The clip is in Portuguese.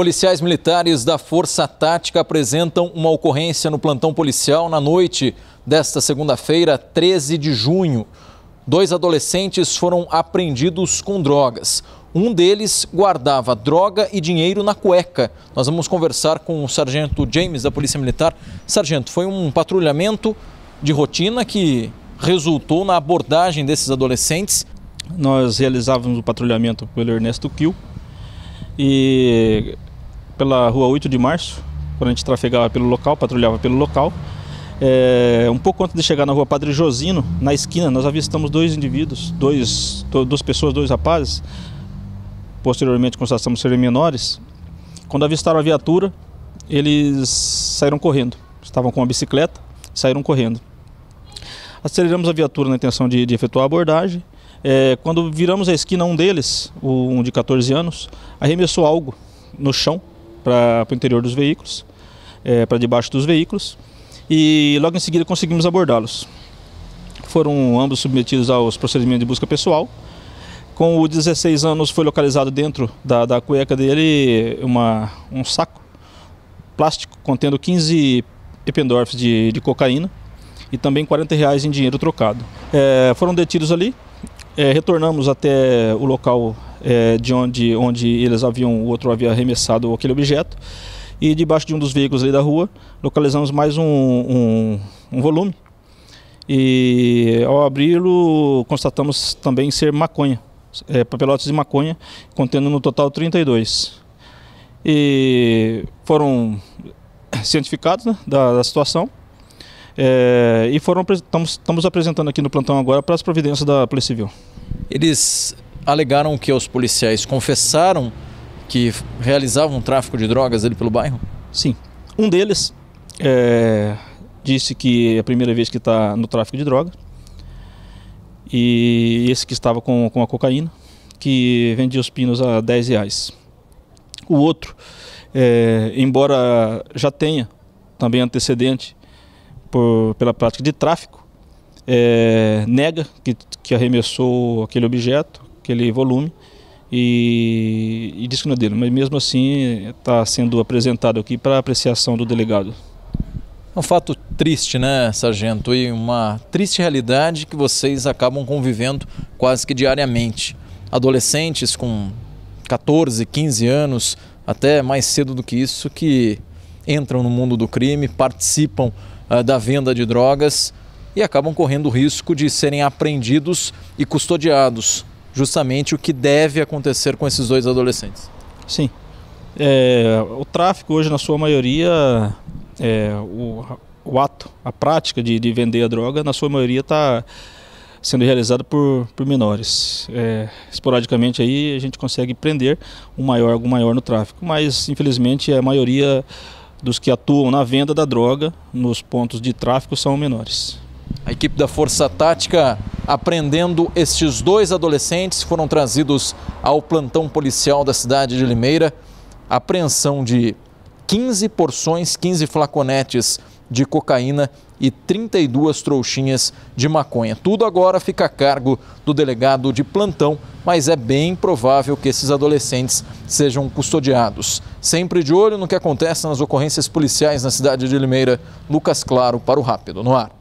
Policiais militares da Força Tática apresentam uma ocorrência no plantão policial na noite desta segunda-feira, 13 de junho. Dois adolescentes foram apreendidos com drogas. Um deles guardava droga e dinheiro na cueca. Nós vamos conversar com o sargento James da Polícia Militar. Sargento, foi um patrulhamento de rotina que resultou na abordagem desses adolescentes. Nós realizávamos o patrulhamento pelo Ernesto Kill e pela rua 8 de março, quando a gente trafegava pelo local, patrulhava pelo local. É, um pouco antes de chegar na rua Padre Josino, na esquina, nós avistamos dois indivíduos, dois, duas pessoas, dois rapazes. Posteriormente constatamos serem menores. Quando avistaram a viatura, eles saíram correndo. Estavam com a bicicleta, saíram correndo. Aceleramos a viatura na intenção de, de efetuar a abordagem. É, quando viramos a esquina, um deles, um de 14 anos, arremessou algo no chão para o interior dos veículos, é, para debaixo dos veículos, e logo em seguida conseguimos abordá-los. Foram ambos submetidos aos procedimentos de busca pessoal. Com o 16 anos foi localizado dentro da, da cueca dele uma, um saco plástico contendo 15 ependorfes de, de cocaína e também 40 reais em dinheiro trocado. É, foram detidos ali, é, retornamos até o local é, de onde, onde eles haviam, o outro havia arremessado aquele objeto. E debaixo de um dos veículos ali da rua, localizamos mais um, um, um volume. E ao abri-lo, constatamos também ser maconha, é, papelotes de maconha, contendo no total 32. E foram cientificados né, da, da situação. É, e foram estamos, estamos apresentando aqui no plantão agora para as providências da Polícia Civil. Eles alegaram que os policiais confessaram que realizavam um tráfico de drogas ali pelo bairro? Sim. Um deles é, disse que é a primeira vez que está no tráfico de drogas. E esse que estava com, com a cocaína, que vendia os pinos a 10 reais. O outro, é, embora já tenha também antecedente por, pela prática de tráfico, é, nega que, que arremessou aquele objeto, aquele volume, e, e diz que não é dele. Mas mesmo assim está sendo apresentado aqui para apreciação do delegado. É um fato triste, né, sargento? E uma triste realidade que vocês acabam convivendo quase que diariamente. Adolescentes com 14, 15 anos, até mais cedo do que isso, que entram no mundo do crime, participam uh, da venda de drogas e acabam correndo o risco de serem apreendidos e custodiados. Justamente o que deve acontecer com esses dois adolescentes. Sim. É, o tráfico hoje, na sua maioria, é, o, o, ato, a prática de, de, vender a droga, na sua maioria está sendo realizada por, por menores. É, esporadicamente aí a gente consegue prender um maior, algum maior no tráfico, mas infelizmente a maioria dos que atuam na venda da droga nos pontos de tráfico são menores. A equipe da Força Tática aprendendo estes dois adolescentes foram trazidos ao plantão policial da cidade de Limeira. Apreensão de 15 porções, 15 flaconetes de cocaína e 32 trouxinhas de maconha. Tudo agora fica a cargo do delegado de plantão, mas é bem provável que esses adolescentes sejam custodiados. Sempre de olho no que acontece nas ocorrências policiais na cidade de Limeira. Lucas Claro para o Rápido no Ar.